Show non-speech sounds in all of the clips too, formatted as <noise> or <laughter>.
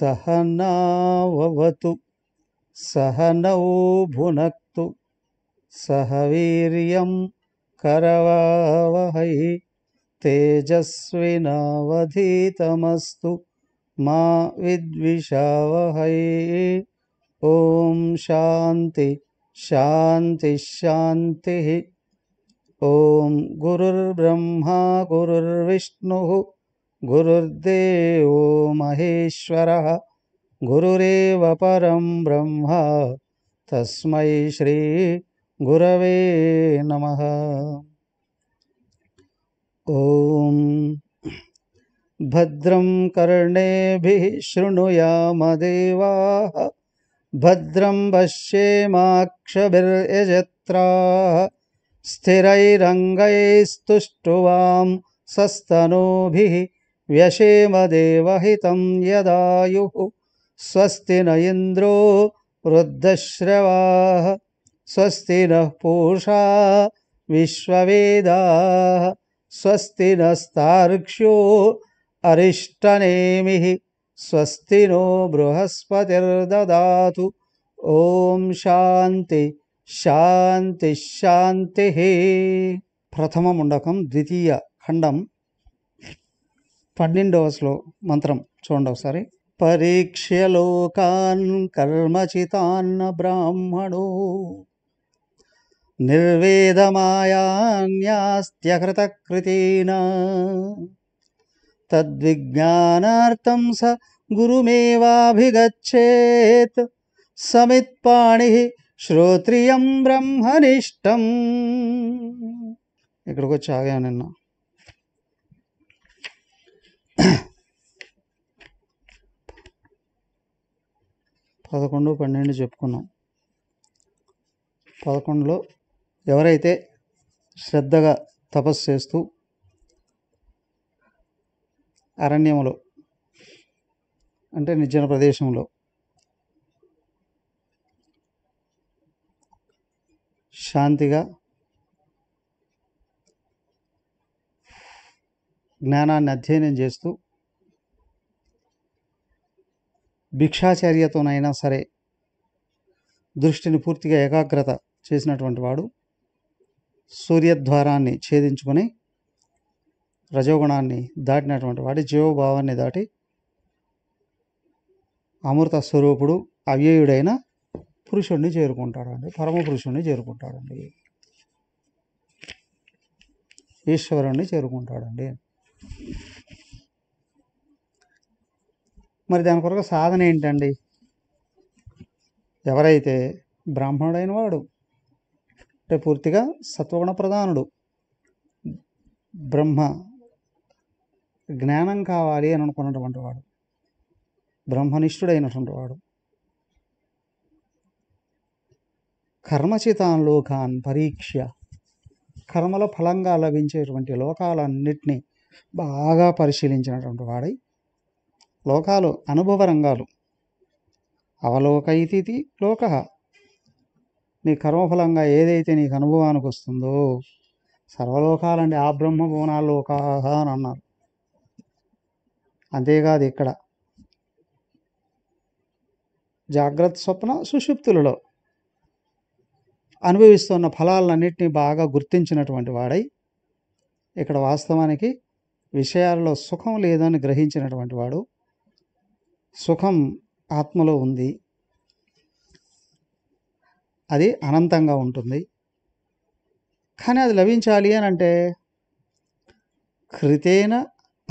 सहनाववतु, सहनौ भुनक्तु सह वीर्यं करवावहै तेजस्विनावधीतमस्तु मा विद्विषावहै ॐ शान्ति शान्तिश्शान्तिः ॐ गुरुर्ब्रह्मा गुरुर्विष्णुः गुरुर्देवो महेश्वरः गुरुरेव परं ब्रह्म तस्मै श्रीगुरवे नमः ॐ भद्रं कर्णेभिः शृणुयामदेवाः भद्रं पश्येमाक्षभिर्यजत्राः स्थिरैरङ्गैस्तुष्टुवां सस्तनूभिः व्यशेमदेवहितं यदायुः स्वस्ति न इन्द्रो वृद्धश्रवाः स्वस्ति नः पूषा विश्ववेदाः स्वस्ति नस्तार्क्ष्यो अरिष्टनेमिः स्वस्ति नो बृहस्पतिर्ददातु ॐ शान्ति शान्तिश्शान्तिः प्रथममुण्डकं द्वितीयखण्डम् పన్నెండవస్లో మంత్రం చూడండి ఒకసారి పరీక్షలోకాన్ కర్మచితాన్న బ్రాహ్మణో నిర్వేదమాయాన్యాస్త్యకృతకృతేన తద్విజ్ఞానార్థం స గురుమేవాభిగచ్చేత్ సమిత్పాణి శ్రోత్రియం బ్రహ్మనిష్టం ఇక్కడికి వచ్చి ఆగా నిన్న పదకొండు పన్నెండు చెప్పుకున్నాం పదకొండులో ఎవరైతే శ్రద్ధగా తపస్సు చేస్తూ అరణ్యములో అంటే నిర్జన ప్రదేశంలో శాంతిగా జ్ఞానాన్ని అధ్యయనం చేస్తూ భిక్షాచర్యతోనైనా సరే దృష్టిని పూర్తిగా ఏకాగ్రత చేసినటువంటి వాడు సూర్యద్వారాన్ని ఛేదించుకొని రజోగుణాన్ని దాటినటువంటి వాడి జీవభావాన్ని దాటి అమృత స్వరూపుడు అవ్యయుడైన చేరుకుంటాడు చేరుకుంటాడండి పరమ పురుషుణ్ణి చేరుకుంటాడండి ఈశ్వరుణ్ణి చేరుకుంటాడండి మరి దాని కొరకు సాధన ఏంటండి ఎవరైతే బ్రాహ్మణుడైన వాడు అంటే పూర్తిగా సత్వగుణ ప్రధానుడు బ్రహ్మ జ్ఞానం కావాలి అని అనుకున్నటువంటి వాడు బ్రహ్మనిష్ఠుడైనటువంటి వాడు కర్మచితాన్ లోకాన్ పరీక్ష కర్మల ఫలంగా లభించేటువంటి లోకాలన్నిటినీ బాగా పరిశీలించినటువంటి వాడై లోకాలు అనుభవ రంగాలు అవలోకైతిథి లోక నీ కర్మఫలంగా ఏదైతే నీకు అనుభవానికి వస్తుందో సర్వలోకాలంటే ఆ బ్రహ్మ లోకాహ అని అన్నారు అంతేకాదు ఇక్కడ జాగ్రత్త స్వప్న సుషుప్తులలో అనుభవిస్తున్న ఫలాలన్నింటినీ బాగా గుర్తించినటువంటి వాడై ఇక్కడ వాస్తవానికి విషయాల్లో సుఖం లేదని గ్రహించినటువంటి వాడు సుఖం ఆత్మలో ఉంది అది అనంతంగా ఉంటుంది కానీ అది లభించాలి అని అంటే కృతేన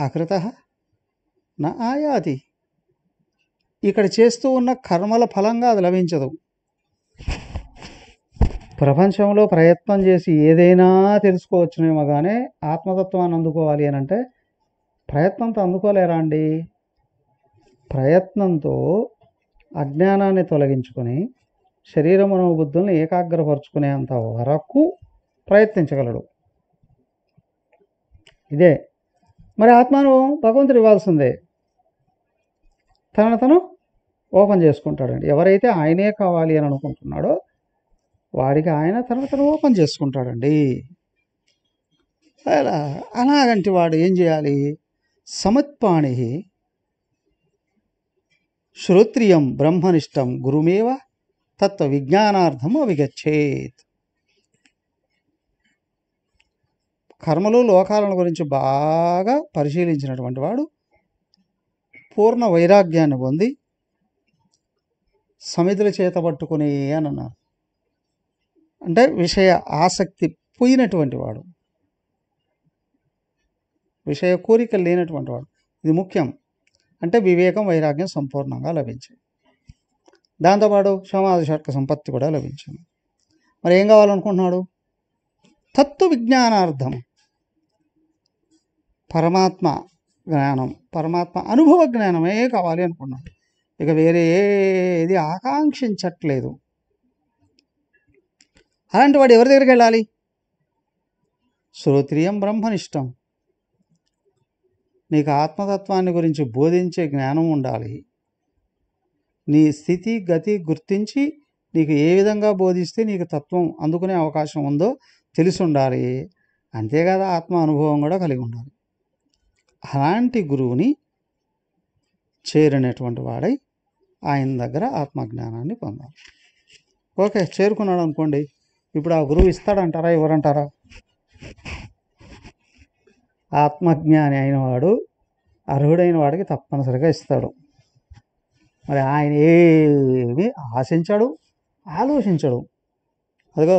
అకృత నా ఆయాతి ఇక్కడ చేస్తూ ఉన్న కర్మల ఫలంగా అది లభించదు ప్రపంచంలో ప్రయత్నం చేసి ఏదైనా తెలుసుకోవచ్చునేమో కానీ ఆత్మతత్వాన్ని అందుకోవాలి అని అంటే ప్రయత్నంతో అందుకోలేరా అండి ప్రయత్నంతో అజ్ఞానాన్ని తొలగించుకొని శరీరమును బుద్ధుల్ని ఏకాగ్రపరుచుకునేంత వరకు ప్రయత్నించగలడు ఇదే మరి ఆత్మను భగవంతుడు ఇవ్వాల్సిందే తనను తను ఓపెన్ చేసుకుంటాడండి ఎవరైతే ఆయనే కావాలి అని అనుకుంటున్నాడో వాడికి ఆయన తర్వాత ఓపెన్ చేసుకుంటాడండి అలా అలాగంటే వాడు ఏం చేయాలి సమత్పాణి శ్రోత్రియం బ్రహ్మనిష్టం గురుమేవ తత్వ విజ్ఞానార్థం అవిగచ్చేత్ కర్మలు లోకాలను గురించి బాగా పరిశీలించినటువంటి వాడు పూర్ణ వైరాగ్యాన్ని పొంది సమిధుల చేత పట్టుకుని అని అన్నారు అంటే విషయ ఆసక్తి పోయినటువంటి వాడు విషయ కోరిక లేనటువంటి వాడు ఇది ముఖ్యం అంటే వివేకం వైరాగ్యం సంపూర్ణంగా లభించింది దాంతోపాటు క్షమాధిషర్క సంపత్తి కూడా లభించింది మరి ఏం కావాలనుకుంటున్నాడు తత్వ విజ్ఞానార్థం పరమాత్మ జ్ఞానం పరమాత్మ అనుభవ జ్ఞానమే కావాలి అనుకున్నాడు ఇక వేరే ఏది ఆకాంక్షించట్లేదు అలాంటి వాడు ఎవరి దగ్గరికి వెళ్ళాలి శ్రోత్రియం బ్రహ్మనిష్టం నీకు ఆత్మతత్వాన్ని గురించి బోధించే జ్ఞానం ఉండాలి నీ స్థితి గతి గుర్తించి నీకు ఏ విధంగా బోధిస్తే నీకు తత్వం అందుకునే అవకాశం ఉందో తెలిసి ఉండాలి అంతేకాదు ఆత్మ అనుభవం కూడా కలిగి ఉండాలి అలాంటి గురువుని చేరినటువంటి వాడై ఆయన దగ్గర ఆత్మజ్ఞానాన్ని పొందాలి ఓకే చేరుకున్నాడు అనుకోండి ఇప్పుడు ఆ గురువు ఇస్తాడంటారా ఎవరంటారా ఆత్మజ్ఞాని అయిన వాడు అర్హుడైన వాడికి తప్పనిసరిగా ఇస్తాడు మరి ఆయన ఏమి ఆశించాడు ఆలోచించడు అదిగో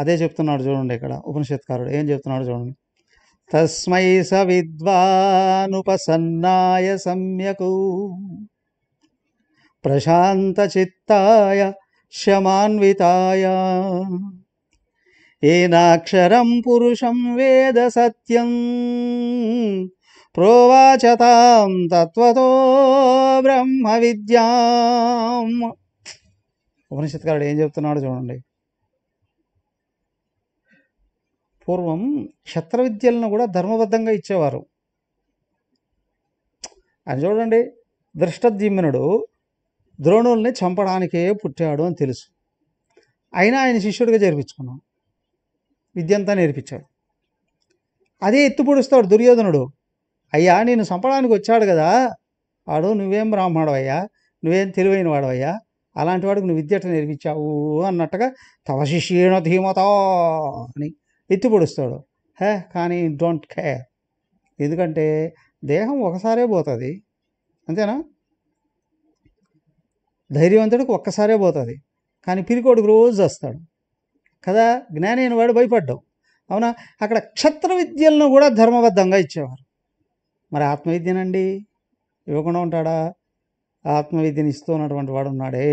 అదే చెప్తున్నాడు చూడండి ఇక్కడ ఉపనిషత్కారుడు ఏం చెప్తున్నాడు చూడండి తస్మై స విద్వానుపసన్నాయ సమ్యకు ప్రశాంత చిత్తాయ क्षमान्विताय ఏనాక్షరం పురుషం వేద సత్యం ప్రోవాచతాం తత్వతో బ్రహ్మ విద్యా ఉపనిషత్కారుడు ఏం చెప్తున్నాడు చూడండి పూర్వం క్షత్ర విద్యలను కూడా ధర్మబద్ధంగా ఇచ్చేవారు అని చూడండి దృష్టద్యుమ్నుడు ద్రోణుల్ని చంపడానికే పుట్టాడు అని తెలుసు అయినా ఆయన శిష్యుడిగా చేర్పించుకున్నాం విద్యంతా నేర్పించాడు అదే ఎత్తు పొడుస్తాడు దుర్యోధనుడు అయ్యా నేను చంపడానికి వచ్చాడు కదా వాడు నువ్వేం అయ్యా నువ్వేం తెలివైన వాడవయ్యా అలాంటి వాడికి నువ్వు విద్యట నేర్పించావు అన్నట్టుగా తవ శిష్యుణ ధీమతో అని ఎత్తు పొడుస్తాడు హే కానీ డోంట్ కేర్ ఎందుకంటే దేహం ఒకసారే పోతుంది అంతేనా ధైర్యవంతుడికి ఒక్కసారే పోతుంది కానీ పిరికోడికి రోజు వస్తాడు కదా జ్ఞానైన వాడు భయపడ్డావు అవునా అక్కడ క్షత్ర విద్యలను కూడా ధర్మబద్ధంగా ఇచ్చేవారు మరి ఆత్మవిద్యనండి ఇవ్వకుండా ఉంటాడా ఆత్మవిద్యను ఇస్తున్నటువంటి వాడు ఉన్నాడే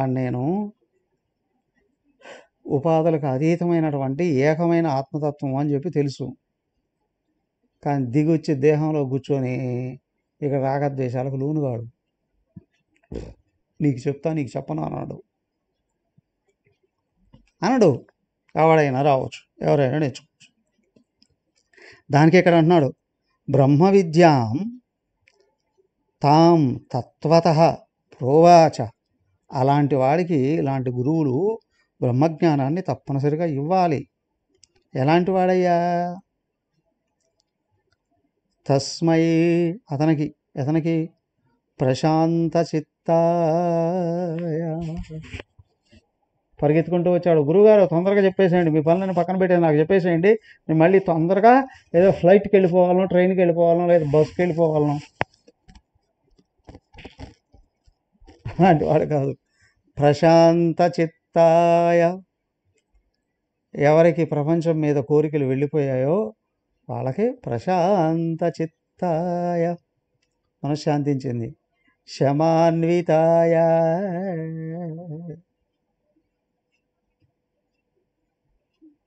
అని నేను ఉపాధులకు అతీతమైనటువంటి ఏకమైన ఆత్మతత్వం అని చెప్పి తెలుసు కానీ దిగొచ్చి దేహంలో కూర్చొని ఇక్కడ రాగద్వేషాలకు లోనుగాడు నీకు చెప్తా నీకు చెప్పను అన్నాడు అనడు ఎవడైనా రావచ్చు ఎవరైనా నేర్చుకోవచ్చు దానికి ఇక్కడ అంటున్నాడు బ్రహ్మ విద్యాం తాం తత్వత ప్రోవాచ అలాంటి వాడికి ఇలాంటి గురువులు బ్రహ్మజ్ఞానాన్ని తప్పనిసరిగా ఇవ్వాలి ఎలాంటి వాడయ్యా తస్మై అతనికి అతనికి ప్రశాంత చిత్ పరిగెత్తుకుంటూ వచ్చాడు గురుగారు తొందరగా చెప్పేసేయండి మీ పనులను పక్కన పెట్టేది నాకు చెప్పేసేయండి నేను మళ్ళీ తొందరగా ఏదో ఫ్లైట్కి వెళ్ళిపోవాలను ట్రైన్కి వెళ్ళిపోవాలను లేదా బస్కి వెళ్ళిపోవాలను అలాంటి వాడు కాదు ప్రశాంత చిత్తాయ ఎవరికి ప్రపంచం మీద కోరికలు వెళ్ళిపోయాయో వాళ్ళకి ప్రశాంత చిత్తాయ మనశ్శాంతించింది క్షమాన్వితాయ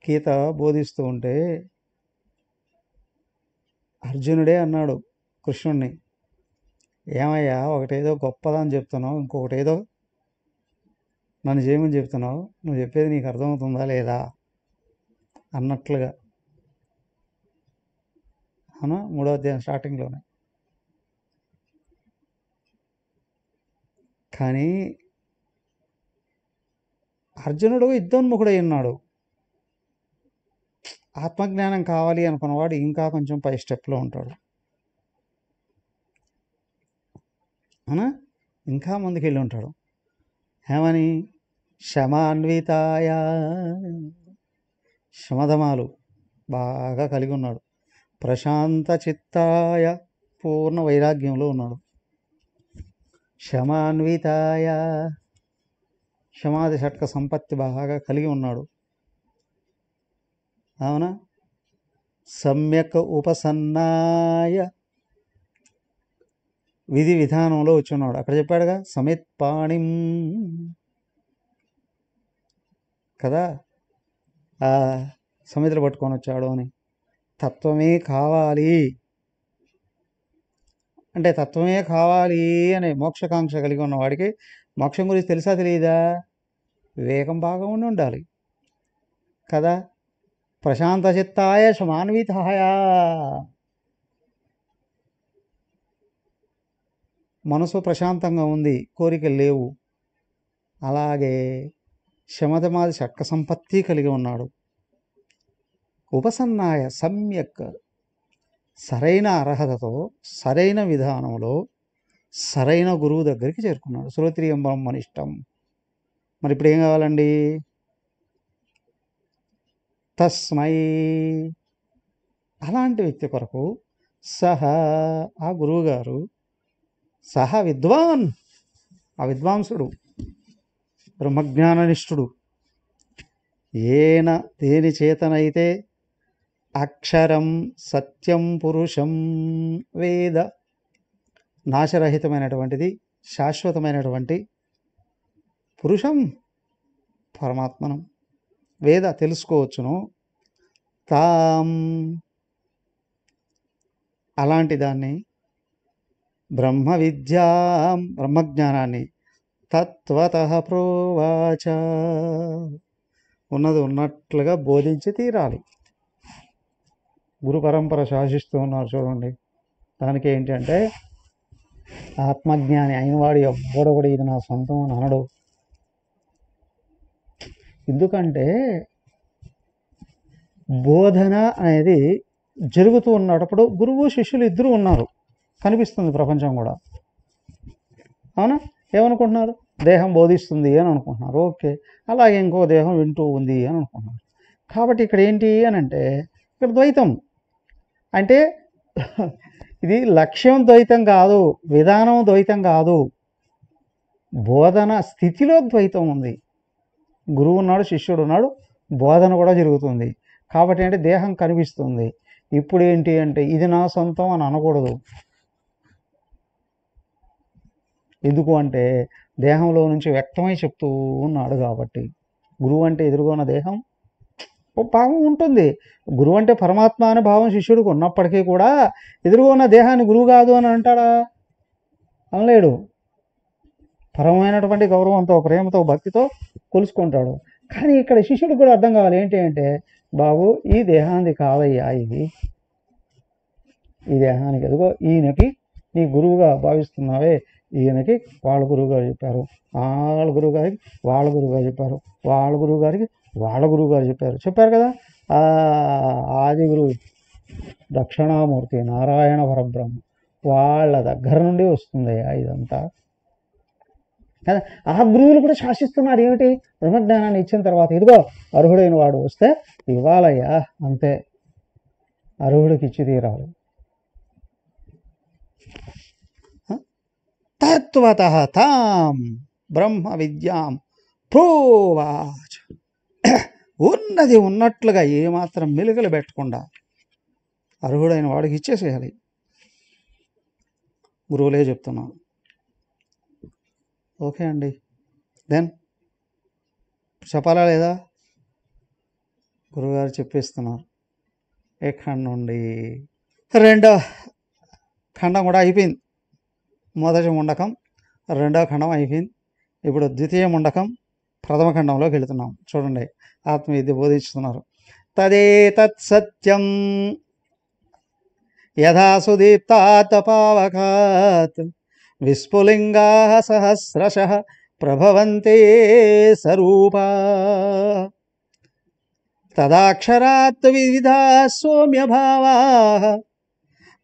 గీత బోధిస్తూ ఉంటే అర్జునుడే అన్నాడు కృష్ణుణ్ణి ఏమయ్యా ఒకటేదో గొప్పదని చెప్తున్నావు ఇంకొకటేదో నన్ను చేయమని చెప్తున్నావు నువ్వు చెప్పేది నీకు అర్థమవుతుందా లేదా అన్నట్లుగా అవునా మూడో అధ్యాయం స్టార్టింగ్లోనే కానీ అర్జునుడు యుద్ధోన్ముఖుడై ఉన్నాడు ఆత్మజ్ఞానం కావాలి అనుకున్నవాడు ఇంకా కొంచెం పై స్టెప్లో ఉంటాడు అనా ఇంకా ముందుకు వెళ్ళి ఉంటాడు ఏమని శమాన్వితాయ శమధమాలు బాగా కలిగి ఉన్నాడు ప్రశాంత చిత్తాయ పూర్ణ వైరాగ్యంలో ఉన్నాడు క్షమాన్వితాయ క్షమాది షట్క సంపత్తి బాగా కలిగి ఉన్నాడు అవునా సమ్యక్ ఉపసన్నాయ విధి విధానంలో వచ్చున్నాడు అక్కడ చెప్పాడుగా సమిత్ పాణిం కదా సమితులు పట్టుకొని వచ్చాడు అని తత్వమే కావాలి అంటే తత్వమే కావాలి అనే మోక్షకాంక్ష కలిగి ఉన్నవాడికి మోక్షం గురించి తెలుసా తెలియదా వివేకం బాగా ఉండి ఉండాలి కదా ప్రశాంత చిత్తాయ సమాన్వితాయ మనసు ప్రశాంతంగా ఉంది కోరికలు లేవు అలాగే శమతమాది చక్క సంపత్తి కలిగి ఉన్నాడు ఉపసన్నాయ సమ్యక్ సరైన అర్హతతో సరైన విధానంలో సరైన గురువు దగ్గరికి చేరుకున్నాడు శ్రోత్రియం ఇష్టం మరి ఇప్పుడు ఏం కావాలండి తస్మై అలాంటి వ్యక్తి కొరకు సహ ఆ గురువుగారు సహ విద్వాన్ ఆ విద్వాంసుడు బ్రహ్మజ్ఞాననిష్ఠుడు ఏన దేని చేతనైతే అక్షరం సత్యం పురుషం వేద నాశరహితమైనటువంటిది శాశ్వతమైనటువంటి పురుషం పరమాత్మనం వేద తెలుసుకోవచ్చును తాం అలాంటి దాన్ని బ్రహ్మ విద్యా బ్రహ్మజ్ఞానాన్ని తత్వత ప్రోవాచ ఉన్నది ఉన్నట్లుగా బోధించి తీరాలి గురు పరంపర శాసిస్తూ ఉన్నారు చూడండి దానికి ఏంటంటే ఆత్మజ్ఞాని అయినవాడు ఎవ్వడు కూడా ఇది నా సొంతం అని అనడు ఎందుకంటే బోధన అనేది జరుగుతూ ఉన్నప్పుడు గురువు శిష్యులు ఇద్దరు ఉన్నారు కనిపిస్తుంది ప్రపంచం కూడా అవునా ఏమనుకుంటున్నారు దేహం బోధిస్తుంది అని అనుకుంటున్నారు ఓకే అలాగే ఇంకో దేహం వింటూ ఉంది అని అనుకుంటున్నారు కాబట్టి ఇక్కడ ఏంటి అని అంటే ఇక్కడ ద్వైతం అంటే <laughs> ఇది లక్ష్యం ద్వైతం కాదు విధానం ద్వైతం కాదు బోధన స్థితిలో ద్వైతం ఉంది గురువు ఉన్నాడు శిష్యుడు ఉన్నాడు బోధన కూడా జరుగుతుంది కాబట్టి అంటే దేహం కనిపిస్తుంది ఇప్పుడు ఏంటి అంటే ఇది నా సొంతం అని అనకూడదు ఎందుకు అంటే దేహంలో నుంచి వ్యక్తమై చెప్తూ ఉన్నాడు కాబట్టి గురువు అంటే ఎదురుగా దేహం భావం ఉంటుంది గురువు అంటే పరమాత్మ అనే భావం శిష్యుడికి ఉన్నప్పటికీ కూడా ఎదురుగా ఉన్న దేహాన్ని గురువు కాదు అని అంటాడా అనలేడు పరమైనటువంటి గౌరవంతో ప్రేమతో భక్తితో కొలుసుకుంటాడు కానీ ఇక్కడ శిష్యుడు కూడా అర్థం కావాలి ఏంటి అంటే బాబు ఈ దేహాన్ని కాదయ్యా ఇది ఈ దేహానికి ఎదుగో ఈయనకి నీ గురువుగా భావిస్తున్నావే ఈయనకి వాళ్ళ గురువుగా చెప్పారు వాళ్ళ గురువు గారికి వాళ్ళ గురువుగా చెప్పారు వాళ్ళ గురువు గారికి వాళ్ళ గురువు గారు చెప్పారు చెప్పారు కదా ఆది గురువు దక్షిణామూర్తి నారాయణ పరబ్రహ్మ వాళ్ళ దగ్గర నుండి వస్తుంది ఇదంతా కదా ఆ గురువులు కూడా శాసిస్తున్నారు ఏమిటి బ్రహ్మజ్ఞానాన్ని ఇచ్చిన తర్వాత ఇదిగో అర్హుడైన వాడు వస్తే ఇవ్వాలయ్యా అంతే అర్హుడికి ఇచ్చి తీరాలి తత్వత తాం బ్రహ్మ విద్యాం ప్రోవా ఉన్నది ఉన్నట్లుగా ఏమాత్రం మెలుగలు పెట్టకుండా అర్హుడైన వాడికి ఇచ్చేసేయాలి గురువులే చెప్తున్నాను ఓకే అండి దెన్ చెప్పాలా లేదా గురుగారు చెప్పేస్తున్నారు ఏ ఖండం నుండి రెండో ఖండం కూడా అయిపోయింది మొదటి ముండకం రెండో ఖండం అయిపోయింది ఇప్పుడు ద్వితీయ ముండకం ప్రథమ ఖండంలోకి వెళుతున్నాం చూడండి ఆత్మవిద్య బోధిస్తున్నారు తదేతత్ సత్యం యథా సుదీప్తాతపావకాత్ విస్ఫులింగా సహస్రశ ప్రభవంతే సరూపా తదాక్షరాత్ వివిధ సౌమ్య భావా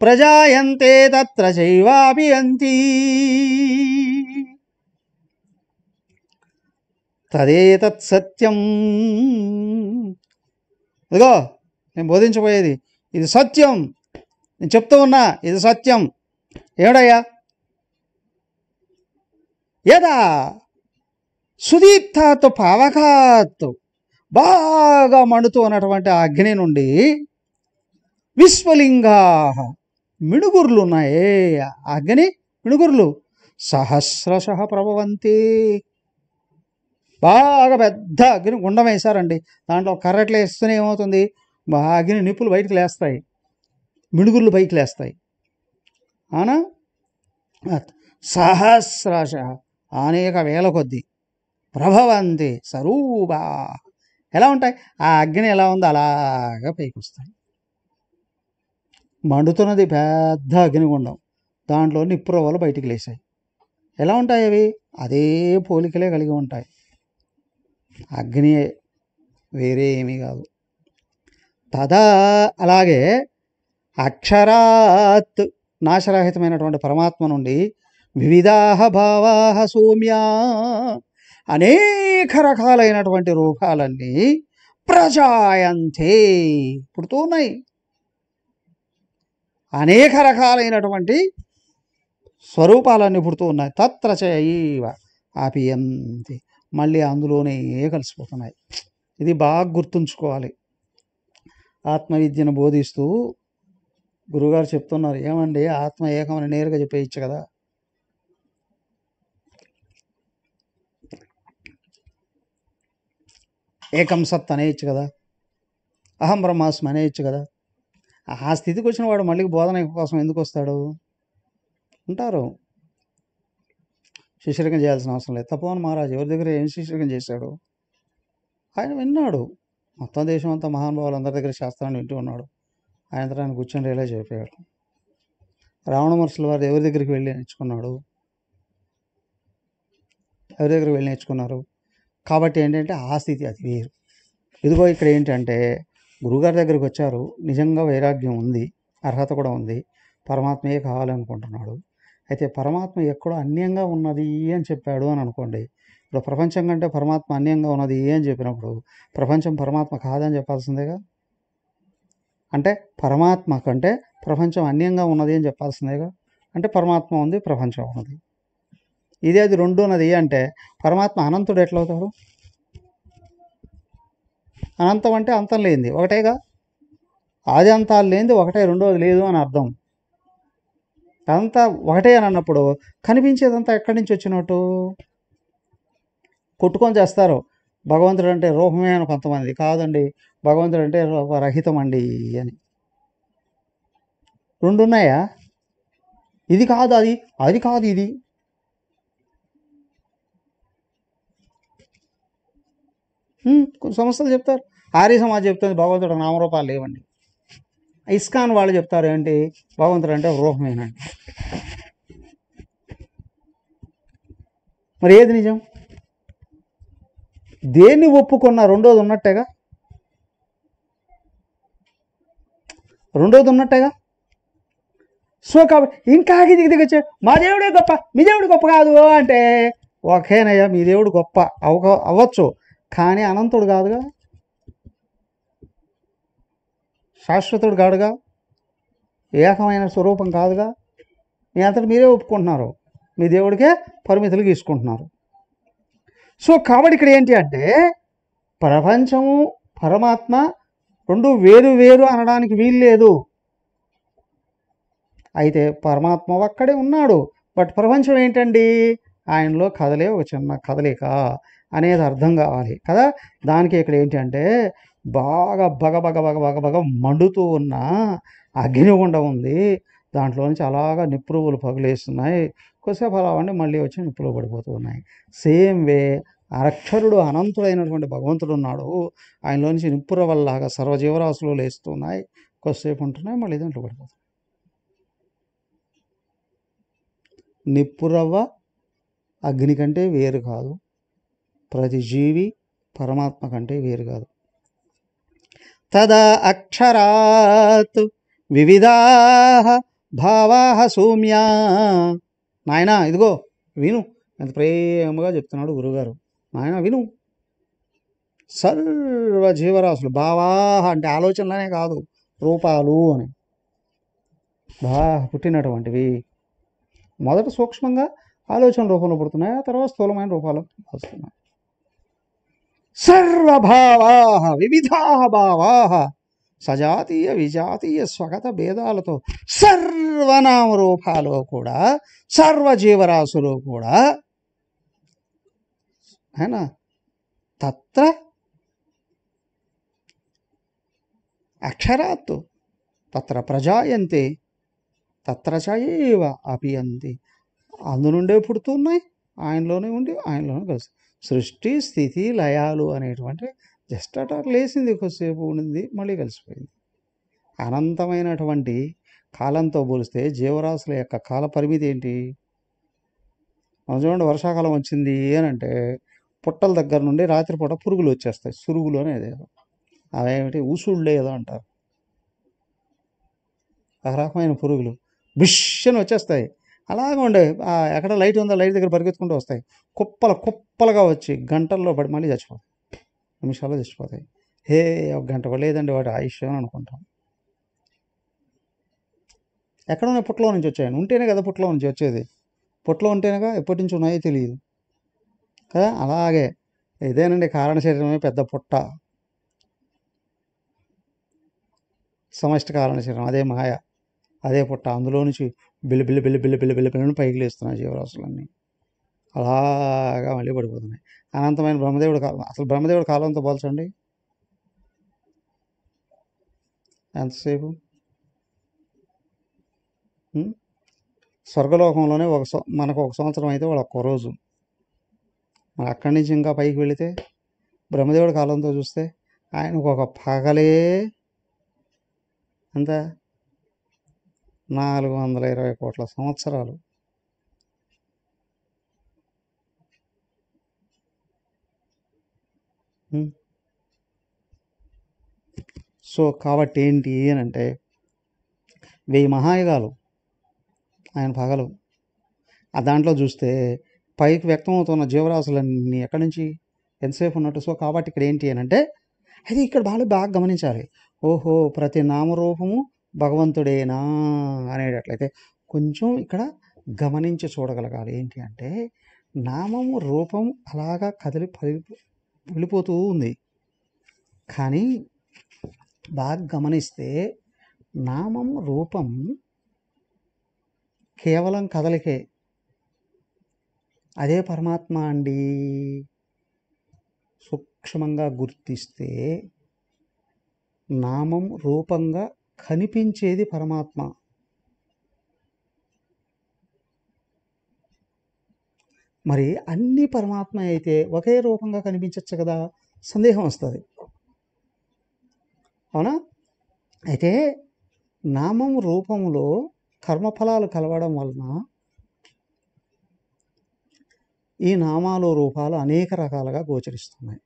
ప్రజాయంతే తత్ర చైవాపి తదేతత్ సత్యం ఇదిగో నేను బోధించబోయేది ఇది సత్యం నేను చెప్తూ ఉన్నా ఇది సత్యం ఏడయ్యా యదా సుదీప్తాత్ పావకాత్ బాగా మండుతూ ఉన్నటువంటి అగ్ని నుండి విశ్వలింగా మిణుగుర్లు ఉన్నాయే అగ్ని మిణుగుర్లు సహస్రశ ప్రభవంతి బాగా పెద్ద అగ్ని గుండం వేశారండి దాంట్లో కర్రట్లు వేస్తూనే ఏమవుతుంది అగ్ని నిప్పులు బయటకు లేస్తాయి మిడుగుర్లు బయటకు లేస్తాయి అనా సహస్రాశ అనేక వేల కొద్ది ప్రభవంతి సరూబా ఎలా ఉంటాయి ఆ అగ్ని ఎలా ఉందో అలాగా పైకి వస్తాయి మండుతున్నది పెద్ద అగ్నిగుండం దాంట్లో నిప్పురవ్వలు బయటికి లేసాయి ఎలా ఉంటాయి అవి అదే పోలికలే కలిగి ఉంటాయి అగ్నియే వేరే ఏమీ కాదు తదా అలాగే అక్షరాత్ నాశరహితమైనటువంటి పరమాత్మ నుండి వివిధాహ భావా సౌమ్యా అనేక రకాలైనటువంటి రూపాలన్నీ ప్రజాయంతే పుడుతూ ఉన్నాయి అనేక రకాలైనటువంటి స్వరూపాలన్నీ పుడుతూ ఉన్నాయి తత్ర చైవ ఆపియంతే మళ్ళీ అందులోనే కలిసిపోతున్నాయి ఇది బాగా గుర్తుంచుకోవాలి ఆత్మవిద్యను బోధిస్తూ గురుగారు చెప్తున్నారు ఏమండి ఆత్మ ఏకమని నేరుగా చెప్పేయచ్చు కదా ఏకం సత్ అనేయచ్చు కదా అహం బ్రహ్మాస్మి అనేయచ్చు కదా ఆ స్థితికి వచ్చిన వాడు మళ్ళీ బోధన కోసం ఎందుకు వస్తాడు ఉంటారు శిష్యరికం చేయాల్సిన అవసరం లేదు తపోవన్ మహారాజు ఎవరి దగ్గర ఏం శిష్యరికం చేశాడు ఆయన విన్నాడు మొత్తం దేశం అంతా మహానుభావులు అందరి దగ్గర శాస్త్రాన్ని వింటూ ఉన్నాడు ఆయన తర్వాత ఆయన కూర్చొని రియలైజ్ అయిపోయాడు రావణ మహర్షుల వారు ఎవరి దగ్గరికి వెళ్ళి నేర్చుకున్నాడు ఎవరి దగ్గరికి వెళ్ళి నేర్చుకున్నారు కాబట్టి ఏంటంటే ఆ స్థితి అది వేరు ఇదిగో ఇక్కడ ఏంటంటే గురుగారి దగ్గరికి వచ్చారు నిజంగా వైరాగ్యం ఉంది అర్హత కూడా ఉంది పరమాత్మయే కావాలనుకుంటున్నాడు అయితే పరమాత్మ ఎక్కడో అన్యంగా ఉన్నది అని చెప్పాడు అని అనుకోండి ఇప్పుడు ప్రపంచం కంటే పరమాత్మ అన్యంగా ఉన్నది అని చెప్పినప్పుడు ప్రపంచం పరమాత్మ కాదని చెప్పాల్సిందేగా అంటే పరమాత్మ కంటే ప్రపంచం అన్యంగా ఉన్నది అని చెప్పాల్సిందేగా అంటే పరమాత్మ ఉంది ప్రపంచం ఉన్నది ఇదే అది రెండు ఉన్నది అంటే పరమాత్మ అనంతుడు ఎట్లవుతాడు అనంతం అంటే అంతం లేనిది ఒకటేగా ఆది అంతాలు లేనిది ఒకటే రెండోది లేదు అని అర్థం అదంతా ఒకటే అని అన్నప్పుడు కనిపించేదంతా ఎక్కడి నుంచి వచ్చినట్టు కొట్టుకొని చేస్తారు భగవంతుడు అంటే రూపమే అని కొంతమంది కాదండి భగవంతుడు అంటే రహితం అండి అని రెండున్నాయా ఇది కాదు అది అది కాదు ఇది సమస్యలు చెప్తారు ఆర్య సమాజం చెప్తుంది భగవంతుడు నామరూపాలు లేవండి ఇస్కాన్ వాళ్ళు చెప్తారు ఏంటి భగవంతుడు అంటే రూహమేనండి మరి ఏది నిజం దేన్ని ఒప్పుకున్న రెండోది ఉన్నట్టేగా రెండోది ఉన్నట్టేగా సో కాబట్టి ఇంకా దిగి దిగొచ్చాడు మా దేవుడే గొప్ప మీ దేవుడు గొప్ప కాదు అంటే ఒకేనయ్యా మీ దేవుడు గొప్ప అవ అవ్వచ్చు కానీ అనంతుడు కాదుగా శాశ్వతుడు కాడుగా ఏకమైన స్వరూపం కాదుగా మీ అంతటి మీరే ఒప్పుకుంటున్నారు మీ దేవుడికే పరిమితులు గీసుకుంటున్నారు సో కాబట్టి ఇక్కడ ఏంటి అంటే ప్రపంచము పరమాత్మ రెండు వేరు వేరు అనడానికి వీల్లేదు అయితే పరమాత్మ ఒక్కడే ఉన్నాడు బట్ ప్రపంచం ఏంటండి ఆయనలో కదలే ఒక చిన్న కదలిక అనేది అర్థం కావాలి కదా దానికి ఇక్కడ ఏంటంటే బాగా బగ బగ బగ బగ బగ మండుతూ ఉన్న అగ్నిగుండం ఉంది దాంట్లో నుంచి అలాగా నిప్రువులు పగులేస్తున్నాయి కొద్దిసేపు అలా ఉండి మళ్ళీ వచ్చి నిప్పులు పడిపోతూ ఉన్నాయి సేమ్ వే అరక్షరుడు అనంతుడైనటువంటి భగవంతుడు ఉన్నాడు ఆయనలోంచి నిప్పుర వల్లగా సర్వజీవరాశులు లేస్తున్నాయి కొద్దిసేపు ఉంటున్నాయి మళ్ళీ దాంట్లో పడిపోతాయి నిప్పురవ్వ అగ్ని కంటే వేరు కాదు ప్రతి జీవి పరమాత్మ కంటే వేరు కాదు తదా అక్షరాత్ వివిధా భావా సౌమ్యా నాయన ఇదిగో విను ఎంత ప్రేమగా చెప్తున్నాడు గురుగారు నాయన విను సర్వ జీవరాశులు భావా అంటే ఆలోచనలనే కాదు రూపాలు అని బా పుట్టినటువంటివి మొదట సూక్ష్మంగా ఆలోచన రూపంలో పుడుతున్నాయి ఆ తర్వాత స్థూలమైన రూపాలు వస్తున్నాయి సర్వభావా వివిధా భావా సజాతీయ విజాతీయ స్వగత భేదాలతో సర్వనామ రూపాలు కూడా సర్వజీవరాశులు కూడా ఆయన తత్ర అక్షరాత్ తత్ర ప్రజాయంతే తత్ర చైవ అపియంతి అందు నుండే పుడుతున్నాయి ఆయనలోనే ఉండి ఆయనలోనే కలుస్తాయి సృష్టి స్థితి లయాలు అనేటువంటి జస్ట్ అటా లేచింది కొద్దిసేపు ఉండింది మళ్ళీ కలిసిపోయింది అనంతమైనటువంటి కాలంతో పోలిస్తే జీవరాశుల యొక్క కాల పరిమితి ఏంటి మనం చూడండి వర్షాకాలం వచ్చింది అంటే పుట్టల దగ్గర నుండి రాత్రిపూట పురుగులు వచ్చేస్తాయి సురుగులు అనేది ఏదో అవేమిటి ఉసుళ్ళు ఏదో అంటారు రకరకమైన పురుగులు బిష్ వచ్చేస్తాయి అలాగే ఉండే ఎక్కడ లైట్ ఉందో లైట్ దగ్గర పరిగెత్తుకుంటూ వస్తాయి కుప్పల కుప్పలుగా వచ్చి గంటల్లో పడి మళ్ళీ చచ్చిపోతాయి నిమిషాల్లో చచ్చిపోతాయి హే ఒక గంట లేదండి వాటి ఆయుష్ అని అనుకుంటాం ఎక్కడ ఉన్నాయి పుట్లో నుంచి వచ్చాయని ఉంటేనే కదా పుట్లో నుంచి వచ్చేది పుట్లో ఉంటేనేగా ఎప్పటి నుంచి ఉన్నాయో తెలియదు కదా అలాగే ఇదేనండి కారణ శరీరమే పెద్ద పుట్ట సమష్టి కారణ శరీరం అదే మాయ అదే పుట్ట అందులో నుంచి బిల్లు బిల్లు బిల్లు బిల్లు బిల్లు బిల్లు పైకి లేస్తున్నాయి జీవరాశులన్నీ అలాగా మళ్ళీ పడిపోతున్నాయి అనంతమైన బ్రహ్మదేవుడు కాలం అసలు బ్రహ్మదేవుడు కాలంతో పోల్చండి ఎంతసేపు స్వర్గలోకంలోనే ఒక మనకు ఒక సంవత్సరం అయితే వాళ్ళు ఒక్క రోజు మరి అక్కడి నుంచి ఇంకా పైకి వెళితే బ్రహ్మదేవుడి కాలంతో చూస్తే ఆయనకు ఒక పగలే అంతా నాలుగు వందల ఇరవై కోట్ల సంవత్సరాలు సో కాబట్టి ఏంటి అని అంటే వెయ్యి మహాయుగాలు ఆయన పగలు ఆ దాంట్లో చూస్తే పైకి వ్యక్తమవుతున్న జీవరాశులన్నీ ఎక్కడి నుంచి ఎంతసేపు ఉన్నట్టు సో కాబట్టి ఇక్కడ ఏంటి అని అంటే అది ఇక్కడ బాగా బాగా గమనించాలి ఓహో ప్రతి నామరూపము భగవంతుడేనా అనేటట్లయితే కొంచెం ఇక్కడ గమనించి చూడగలగాలి ఏంటి అంటే నామం రూపం అలాగా కదిలి వెళ్ళిపోతూ ఉంది కానీ బాగా గమనిస్తే నామం రూపం కేవలం కదలికే అదే పరమాత్మ అండి సూక్ష్మంగా గుర్తిస్తే నామం రూపంగా కనిపించేది పరమాత్మ మరి అన్ని పరమాత్మ అయితే ఒకే రూపంగా కనిపించవచ్చు కదా సందేహం వస్తుంది అవునా అయితే నామం రూపంలో కర్మఫలాలు కలవడం వలన ఈ నామాలు రూపాలు అనేక రకాలుగా గోచరిస్తున్నాయి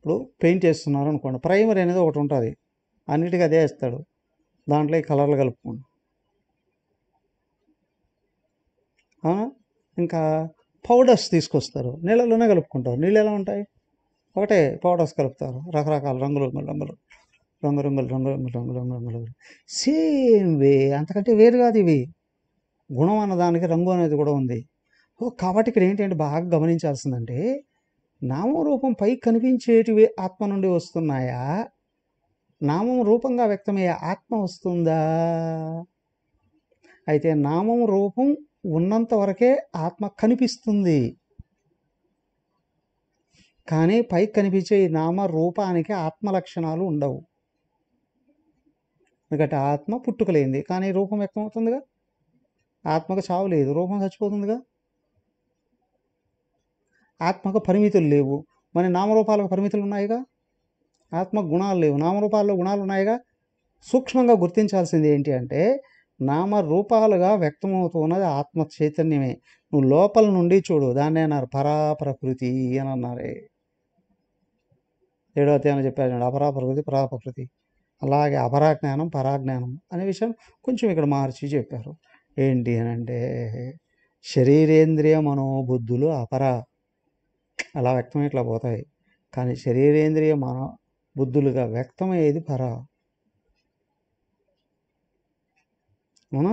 ఇప్పుడు పెయింట్ వేస్తున్నారు అనుకోండి ప్రైమరీ అనేది ఒకటి ఉంటుంది అన్నిటికీ అదే వేస్తాడు దాంట్లో ఈ కలర్లు కలుపుకోండి ఇంకా పౌడర్స్ తీసుకొస్తారు నీళ్ళలోనే కలుపుకుంటారు నీళ్ళు ఎలా ఉంటాయి ఒకటే పౌడర్స్ కలుపుతారు రకరకాల రంగులు రంగులు రంగు రంగులు రంగు రంగులు రంగు రంగు రంగులు సేమ్ వే అంతకంటే వేరు కాదు ఇవి గుణం అన్నదానికి రంగు అనేది కూడా ఉంది కాబట్టి ఇక్కడ ఏంటంటే బాగా గమనించాల్సిందంటే నామరూపం పై కనిపించేటివి ఆత్మ నుండి వస్తున్నాయా నామం రూపంగా వ్యక్తమయ్యే ఆత్మ వస్తుందా అయితే నామం రూపం ఉన్నంత వరకే ఆత్మ కనిపిస్తుంది కానీ పై కనిపించే ఈ నామ రూపానికి ఆత్మ లక్షణాలు ఉండవు ఎందుకంటే ఆత్మ పుట్టుకలేంది కానీ రూపం వ్యక్తమవుతుందిగా ఆత్మకు చావు లేదు రూపం చచ్చిపోతుందిగా ఆత్మకు పరిమితులు లేవు మన నామరూపాలకు పరిమితులు ఉన్నాయిగా ఆత్మ గుణాలు లేవు నామరూపాల్లో గుణాలు ఉన్నాయిగా సూక్ష్మంగా గుర్తించాల్సింది ఏంటి అంటే నామరూపాలుగా వ్యక్తమవుతున్నది ఆత్మ చైతన్యమే నువ్వు లోపల నుండి చూడు దాన్ని అన్నారు పరాప్రకృతి అని అన్నారే ఏడో అధ్యాయంలో చెప్పారు అపరాప్రకృతి పరాప్రకృతి అలాగే అపరాజ్ఞానం పరాజ్ఞానం అనే విషయం కొంచెం ఇక్కడ మార్చి చెప్పారు ఏంటి అని అంటే శరీరేంద్రియ మనోబుద్ధులు అపరా అలా వ్యక్తమై ఇట్లా పోతాయి కానీ శరీరేంద్రియ మన బుద్ధులుగా వ్యక్తమయ్యేది పర అవునా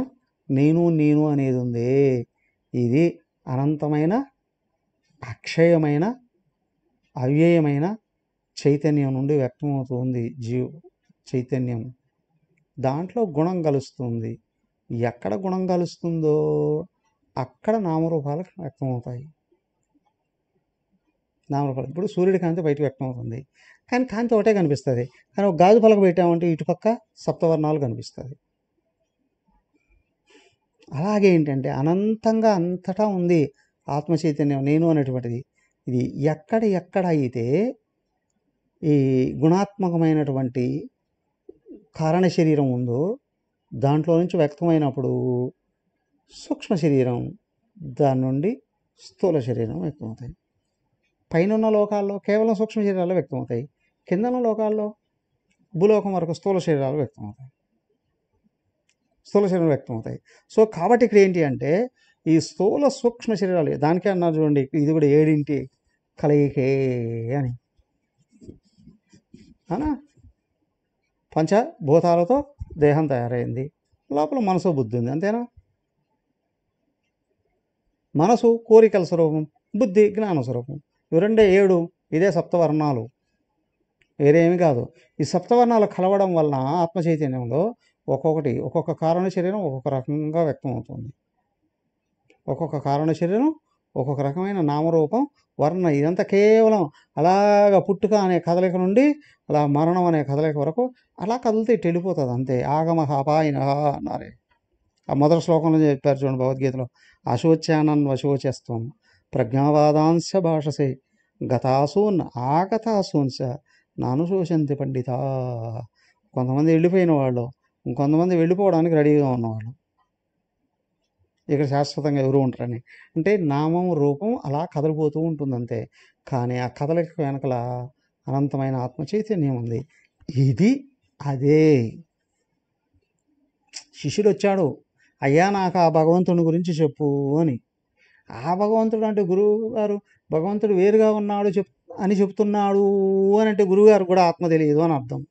నేను నేను అనేది ఉంది ఇది అనంతమైన అక్షయమైన అవ్యయమైన చైతన్యం నుండి వ్యక్తమవుతుంది జీవ చైతన్యం దాంట్లో గుణం కలుస్తుంది ఎక్కడ గుణం కలుస్తుందో అక్కడ నామరూపాలకు వ్యక్తమవుతాయి నామరూపాలు ఇప్పుడు సూర్యుడి కాంతి బయట వ్యక్తమవుతుంది కానీ కాంతి ఒకటే కనిపిస్తుంది కానీ ఒక గాజు పలక పెట్టామంటే ఇటుపక్క సప్తవర్ణాలు కనిపిస్తుంది అలాగే ఏంటంటే అనంతంగా అంతటా ఉంది ఆత్మ చైతన్యం నేను అనేటువంటిది ఇది ఎక్కడ ఎక్కడ అయితే ఈ గుణాత్మకమైనటువంటి కారణ శరీరం ఉందో దాంట్లో నుంచి వ్యక్తమైనప్పుడు సూక్ష్మ శరీరం దాని నుండి స్థూల శరీరం వ్యక్తమవుతాయి పైన లోకాల్లో కేవలం సూక్ష్మ శరీరాలు వ్యక్తమవుతాయి కిందన్న లోకాల్లో భూలోకం వరకు స్థూల శరీరాలు వ్యక్తమవుతాయి స్థూల శరీరం వ్యక్తమవుతాయి సో కాబట్టి ఇక్కడ ఏంటి అంటే ఈ స్థూల సూక్ష్మ శరీరాలు దానికే అన్నారు చూడండి ఇది కూడా ఏడింటి కలయికే అని అవునా పంచభూతాలతో దేహం తయారైంది లోపల మనసు బుద్ధి ఉంది అంతేనా మనసు కోరికల స్వరూపం బుద్ధి జ్ఞాన స్వరూపం రెండు ఏడు ఇదే సప్తవర్ణాలు వేరేమి కాదు ఈ సప్తవర్ణాలు కలవడం వలన ఆత్మ చైతన్యంలో ఒక్కొక్కటి ఒక్కొక్క కారణ శరీరం ఒక్కొక్క రకంగా వ్యక్తం అవుతుంది ఒక్కొక్క కారణ శరీరం ఒక్కొక్క రకమైన నామరూపం వర్ణ ఇదంతా కేవలం అలాగ పుట్టుక అనే కదలిక నుండి అలా మరణం అనే కదలిక వరకు అలా కదిలితే వెళ్ళిపోతుంది అంతే ఆగమ అపాయన అన్నారే ఆ మొదటి శ్లోకంలో చెప్పారు చూడండి భగవద్గీతలో అశోచానన్ వశోచేస్తాం ప్రజ్ఞావాదాంశ భాషసే గతాసూన్ నాను శోషంతి పండిత కొంతమంది వెళ్ళిపోయిన వాళ్ళు ఇంకొంతమంది వెళ్ళిపోవడానికి రెడీగా ఉన్నవాళ్ళు ఇక్కడ శాశ్వతంగా ఎవరు ఉంటారని అంటే నామం రూపం అలా కదలిపోతూ ఉంటుందంతే కానీ ఆ కదలిక వెనకల అనంతమైన ఆత్మ చైతన్యం ఉంది ఇది అదే శిష్యుడు వచ్చాడు అయ్యా నాకు ఆ భగవంతుని గురించి చెప్పు అని ఆ భగవంతుడు అంటే గురువు గారు భగవంతుడు వేరుగా ఉన్నాడు చెప్ అని చెప్తున్నాడు అని అంటే గురువుగారు కూడా ఆత్మ తెలియదు అని అర్థం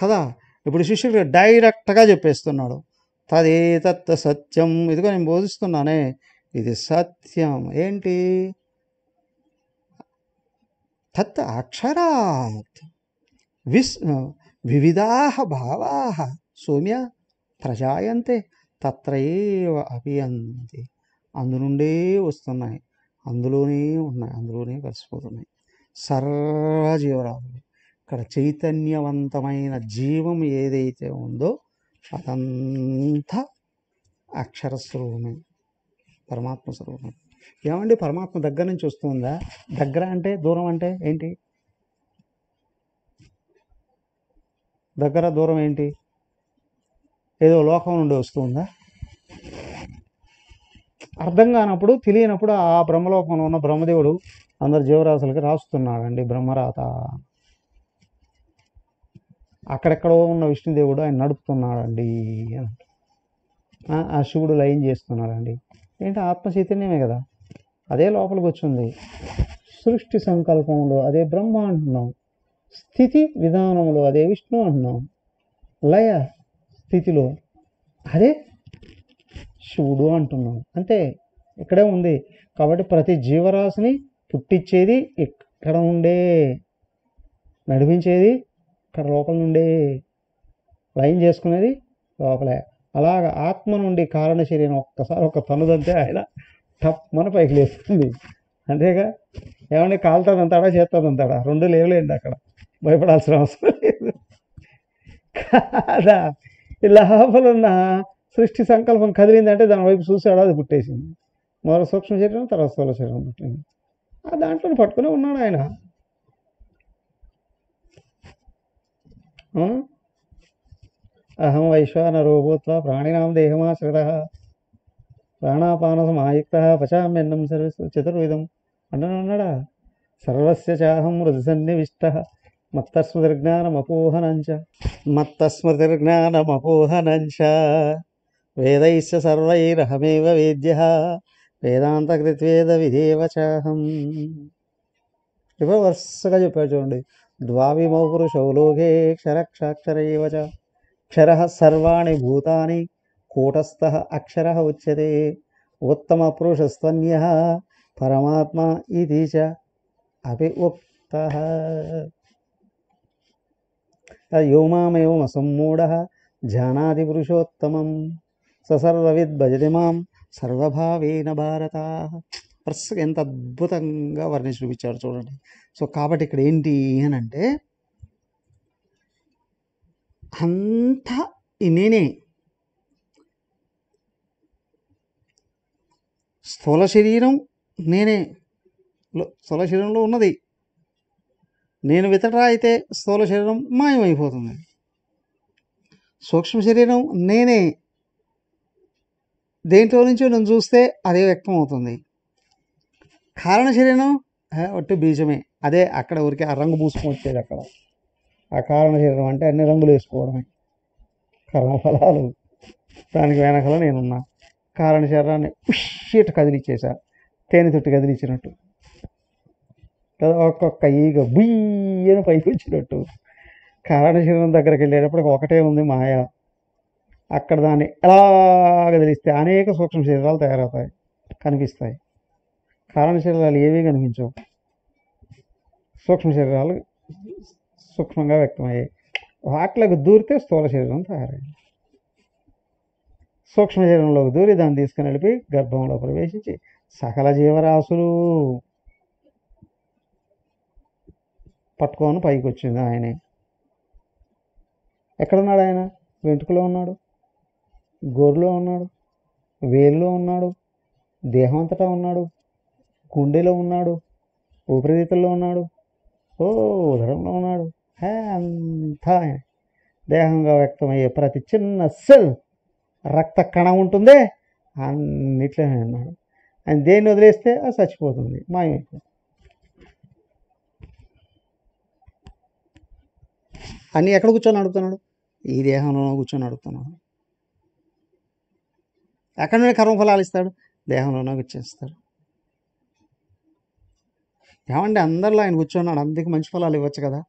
కదా ఇప్పుడు శిష్యుడు డైరెక్ట్గా చెప్పేస్తున్నాడు తదే తత్త సత్యం ఇదిగో నేను బోధిస్తున్నానే ఇది సత్యం ఏంటి తత్ అక్షరాత్ విస్ వివిధా భావా సౌమ్య ప్రజాయంతే తత్రయేవ అవి అంది అందు నుండే వస్తున్నాయి అందులోనే ఉన్నాయి అందులోనే కలిసిపోతున్నాయి సర్వజీవరాశులు ఇక్కడ చైతన్యవంతమైన జీవం ఏదైతే ఉందో అదంతా అక్షర స్వరూపమే పరమాత్మ స్వరూపమే ఏమండి పరమాత్మ దగ్గర నుంచి వస్తుందా దగ్గర అంటే దూరం అంటే ఏంటి దగ్గర దూరం ఏంటి ఏదో లోకం నుండి వస్తుందా అర్థం కానప్పుడు తెలియనప్పుడు ఆ బ్రహ్మలోకంలో ఉన్న బ్రహ్మదేవుడు అందరు జీవరాశులకి రాస్తున్నాడండి బ్రహ్మరాత అక్కడెక్కడో ఉన్న విష్ణుదేవుడు ఆయన నడుపుతున్నాడండి ఆ శివుడు లయం చేస్తున్నాడండి ఏంటి ఆత్మ చైతన్యమే కదా అదే లోపలికి వచ్చింది సృష్టి సంకల్పంలో అదే బ్రహ్మ అంటున్నాం స్థితి విధానంలో అదే విష్ణు అంటున్నాం లయ స్థితిలో అదే శివుడు అంటున్నాడు అంతే ఇక్కడే ఉంది కాబట్టి ప్రతి జీవరాశిని పుట్టించేది ఇక్కడ ఉండే నడిపించేది ఇక్కడ లోపల నుండే లైన్ చేసుకునేది లోపలే అలాగ ఆత్మ నుండి కారణ శరీరం ఒక్కసారి ఒక తనుదంతే ఆయన టప్ మన పైకి లేస్తుంది అంతేగా ఏమన్నా కాలుతుందంతాడా చేస్తుందంతాడా రెండు లేవలేండి అక్కడ భయపడాల్సిన అవసరం లేదు కాదా లోపలున్న సృష్టి సంకల్పం కదిలిందంటే దాని వైపు చూసాడు అది పుట్టేసింది మొదల సూక్ష్మ శరీరం తర్వాత స్థూల శరీరం పుట్టింది ఆ దాంట్లో పట్టుకునే ఉన్నాడు ఆయన అహం వైశ్వాన రోభూత్వ ప్రాణినాం దేహమాశ్రిత ప్రాణాపానసం ఆయుక్త పచామ్యన్నం సర్వస్ చతుర్విధం అంటున్నాడా సర్వస్య చాహం హృదసన్నివిష్ట మత్తస్మృతిర్జ్ఞానమపోహనంచ మత్తస్మృతిర్జ్ఞానమపోహనంచ వేదైశ్చ సర్వైరహమేవ వేద్య వేదాంతకృత్వేద విధేవచాహం చాహం ఇప్పుడు వరుసగా చెప్పాడు చూడండి ద్వావిమౌ పురుషౌ లోకే క్షర సర్వాణి భూతాని కూటస్థ అక్షర ఉచ్యతే ఉత్తమ పురుషస్తన్య పరమాత్మ ఇది చ అవి ఉక్త యో అసమ్మూఢ జానాది పురుషోత్తమం ససర్వవిద్ భజతి మాం సర్వభావేన భారత ప్రస్ ఎంత అద్భుతంగా వర్ణి చూపించాడు చూడండి సో కాబట్టి ఇక్కడ ఏంటి అని అంటే అంతా నేనే స్థూల శరీరం నేనే స్థూల శరీరంలో ఉన్నది నేను వితడ్రా అయితే స్థూల శరీరం మాయమైపోతుంది సూక్ష్మ శరీరం నేనే దేంట్లో నుంచి నేను చూస్తే అదే వ్యక్తం అవుతుంది కారణ శరీరం ఒట్టి బీజమే అదే అక్కడ ఊరికే ఆ రంగు వచ్చేది అక్కడ ఆ కారణ శరీరం అంటే అన్ని రంగులు వేసుకోవడమే కర్మఫలాలు దానికి వెనకాల నేనున్నా కారణ శరీరాన్ని ఉషిట్ కదిలిచ్చేసా తేనె తొట్టి కదిలిచ్చినట్టు ఒక్కొక్క ఈగ బుయ్యని పైకి వచ్చినట్టు కారణ శరీరం దగ్గరికి వెళ్ళేటప్పుడు ఒకటే ఉంది మాయ అక్కడ దాన్ని ఎలాగ తెలిస్తే అనేక సూక్ష్మ శరీరాలు తయారవుతాయి కనిపిస్తాయి కారణ శరీరాలు కనిపించవు సూక్ష్మ శరీరాలు సూక్ష్మంగా వ్యక్తమయ్యాయి వాటిలోకి దూరితే స్థూల శరీరం తయారయ్యాయి సూక్ష్మ శరీరంలోకి దూరి దాన్ని తీసుకుని నడిపి గర్భంలో ప్రవేశించి సకల జీవరాశులు పట్టుకొని పైకి వచ్చింది ఆయనే ఎక్కడున్నాడు ఆయన వెంట్రుకలో ఉన్నాడు గోరులో ఉన్నాడు వేలులో ఉన్నాడు దేహం అంతటా ఉన్నాడు గుండెలో ఉన్నాడు ఊపిరితిత్తుల్లో ఉన్నాడు ఓ ఉదరంలో ఉన్నాడు హే అంతా దేహంగా వ్యక్తమయ్యే ప్రతి చిన్న సెల్ రక్త కణం ఉంటుందే అన్నిట్లోనే ఉన్నాడు ఆయన దేన్ని వదిలేస్తే అది చచ్చిపోతుంది మాయమైపోతుంది అన్నీ ఎక్కడ కూర్చొని అడుగుతున్నాడు ఈ దేహంలోనో కూర్చొని అడుగుతున్నాడు ఎక్కడ నుండి కర్మఫలాలు ఇస్తాడు దేహంలోనో ఇచ్చేస్తాడు ఏమండి అందరిలో ఆయన కూర్చున్నాడు అందుకే మంచి ఫలాలు ఇవ్వచ్చు కదా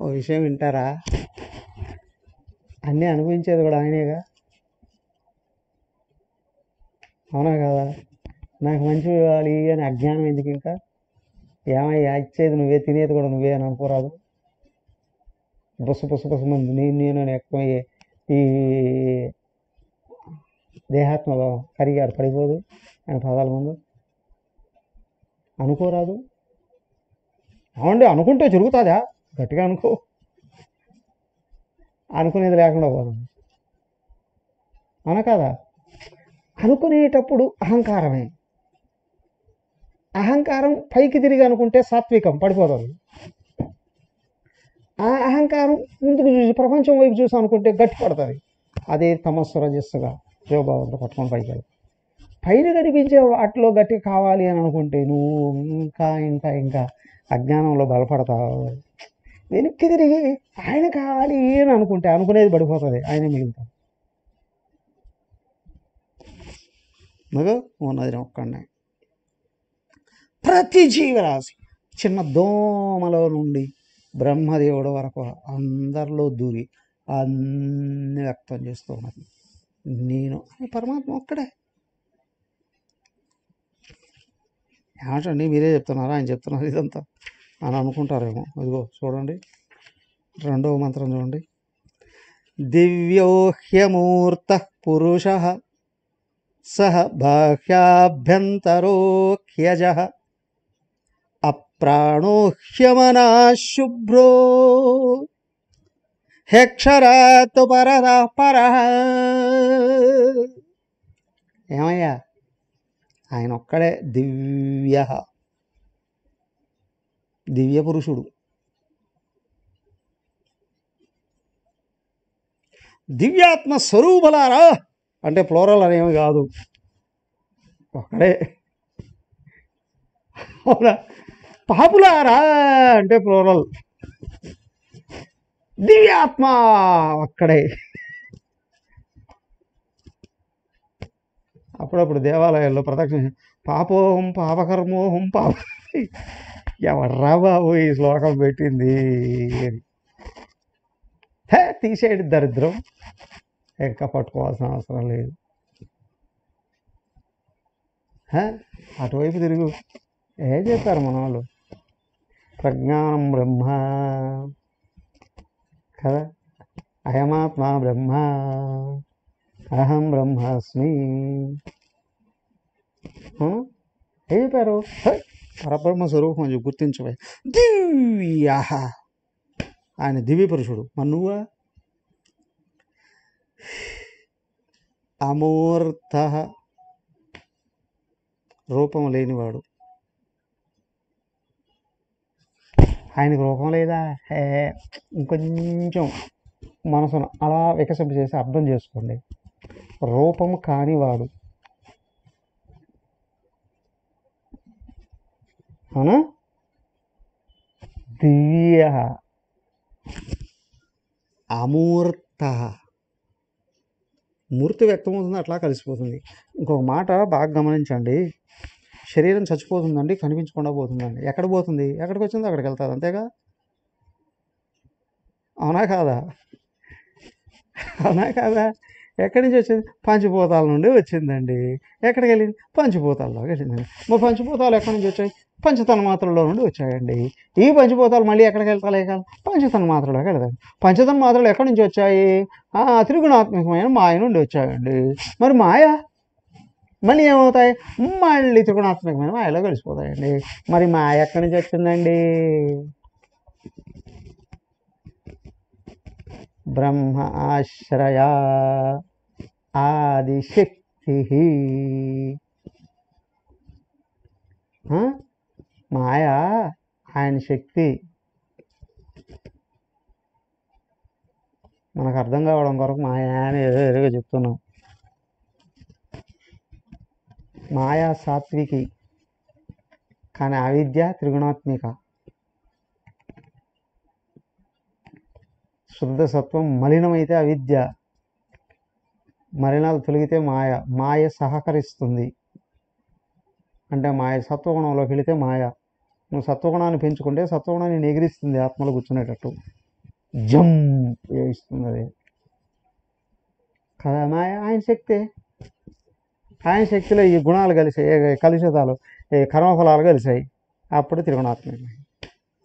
ఓ విషయం వింటారా అన్నీ అనుభవించేది కూడా ఆయనేగా అవునా కదా నాకు మంచి ఇవ్వాలి అని అజ్ఞానం ఎందుకు ఇంకా ఏమయ్యా ఇచ్చేది నువ్వే తినేది కూడా నువ్వే అని అనుకోరాదు బుస బుస బుస మంది నేను నేను ఎక్కువ ఈ దేహాత్మలో కరిగాడు పడిపోదు ఆయన పదాల ముందు అనుకోరాదు అవండి అనుకుంటే జరుగుతుందా గట్టిగా అనుకో అనుకునేది లేకుండా పోదు అనకాదా కదా అనుకునేటప్పుడు అహంకారమే అహంకారం పైకి తిరిగి అనుకుంటే సాత్వికం పడిపోతుంది ఆ అహంకారం ముందుకు చూసి ప్రపంచం వైపు చూసి అనుకుంటే గట్టి పడుతుంది అదే తమస్సు రజస్సుగా శివభావంతో పట్టుకొని పైకి పైన కనిపించే వాటిలో గట్టి కావాలి అని అనుకుంటే నువ్వు ఇంకా ఇంకా ఇంకా అజ్ఞానంలో బలపడతావు వెనక్కి తిరిగి ఆయన కావాలి అని అనుకుంటే అనుకునేది పడిపోతుంది ఆయన మిగులుతాడు మగ ఉన్నది ఒక్కడే ప్రతి జీవరాశి చిన్న దోమలో నుండి బ్రహ్మదేవుడు వరకు అందరిలో దూరి అన్ని వ్యక్తం చేస్తూ ఉన్నది నేను అని పరమాత్మ ఒక్కడే ఏమంటండి మీరే చెప్తున్నారా ఆయన చెప్తున్నారు ఇదంతా అని అనుకుంటారేమో ఇదిగో చూడండి రెండవ మంత్రం చూడండి దివ్యోహ్యమూర్త పురుష సహ బాహ్యాభ్యంతరోఖ్యజ ప్రాణో శుభ్రో హెక్షరాత్ పర ఏమయ్యా ఆయన ఒక్కడే దివ్య దివ్య పురుషుడు దివ్యాత్మ స్వరూపలారా అంటే ఫ్లోరల్ అనేమి కాదు ఒక్కడే అవునా పాపులారా అంటే ప్రోరల్ దివ్యాత్మ అక్కడే అప్పుడప్పుడు దేవాలయాల్లో ప్రదక్షిణ పాపోహం పాపకర్మోహం పాప ఎవర్రా బాబు ఈ శ్లోకం పెట్టింది అని హే తీసేయండి దరిద్రం ఇంకా పట్టుకోవాల్సిన అవసరం లేదు అటువైపు తిరుగు ఏం చెప్పారు మన వాళ్ళు ప్రజ్ఞానం బ్రహ్మ కదా అయమాత్మా బ్రహ్మ అహం బ్రహ్మాస్మి అయిపోయారు పరబ్రహ్మ స్వరూపం అని గుర్తించవే దివ్యాహ ఆయన దివ్య పురుషుడు మరి అమూర్త రూపం లేనివాడు ఆయనకు రూపం లేదా హే ఇంకొంచెం మనసును అలా వికసింప చేసి అర్థం చేసుకోండి రూపం కానివాడు అవునా దివ్య అమూర్త మూర్తి వ్యక్తమవుతుంది అట్లా కలిసిపోతుంది ఇంకొక మాట బాగా గమనించండి శరీరం చచ్చిపోతుందండి కనిపించకుండా పోతుందండి ఎక్కడ పోతుంది ఎక్కడికి వచ్చిందో అక్కడికి వెళ్తుంది అంతేగా అవునా కాదా అవునా కాదా ఎక్కడి నుంచి వచ్చింది పంచభూతాల నుండి వచ్చిందండి ఎక్కడికి వెళ్ళింది పంచభూతాల్లో వెళ్ళిందండి మా పంచభూతాలు ఎక్కడి నుంచి వచ్చాయి మాత్రలో నుండి వచ్చాయండి ఈ పంచభూతాలు మళ్ళీ ఎక్కడికి వెళ్తాయి కాదు పంచతన్మాత్రలోకి పంచతన పంచతన్మాత్రలు ఎక్కడి నుంచి వచ్చాయి త్రిగుణాత్మకమైన మాయ నుండి వచ్చాయండి మరి మాయ మళ్ళీ ఏమవుతాయి మళ్ళీ త్రిగుణాత్మకమైన మాయలో కలిసిపోతాయండి మరి మాయ ఎక్కడి నుంచి వచ్చిందండి బ్రహ్మ ఆశ్రయ ఆదిశక్తి మాయ ఆయన శక్తి మనకు అర్థం కావడం కొరకు మాయ అని ఏదో ఎదురుగా చెప్తున్నాం మాయా సాత్వికి కానీ అవిద్య త్రిగుణాత్మిక శుద్ధ సత్వం మలినమైతే అవిద్య మలినాలు తొలిగితే మాయ మాయ సహకరిస్తుంది అంటే మాయ సత్వగుణంలోకి వెళితే మాయ నువ్వు సత్వగుణాన్ని పెంచుకుంటే సత్వగుణాన్ని ఎగిరిస్తుంది ఆత్మలో కూర్చునేటట్టు జం ఇస్తుంది అది కదా మాయ ఆయన శక్తే ఆయన శక్తిలో ఈ గుణాలు కలిసి కలుషితాలు కర్మఫలాలు కలిసాయి అప్పుడు త్రిగుణాత్మకమే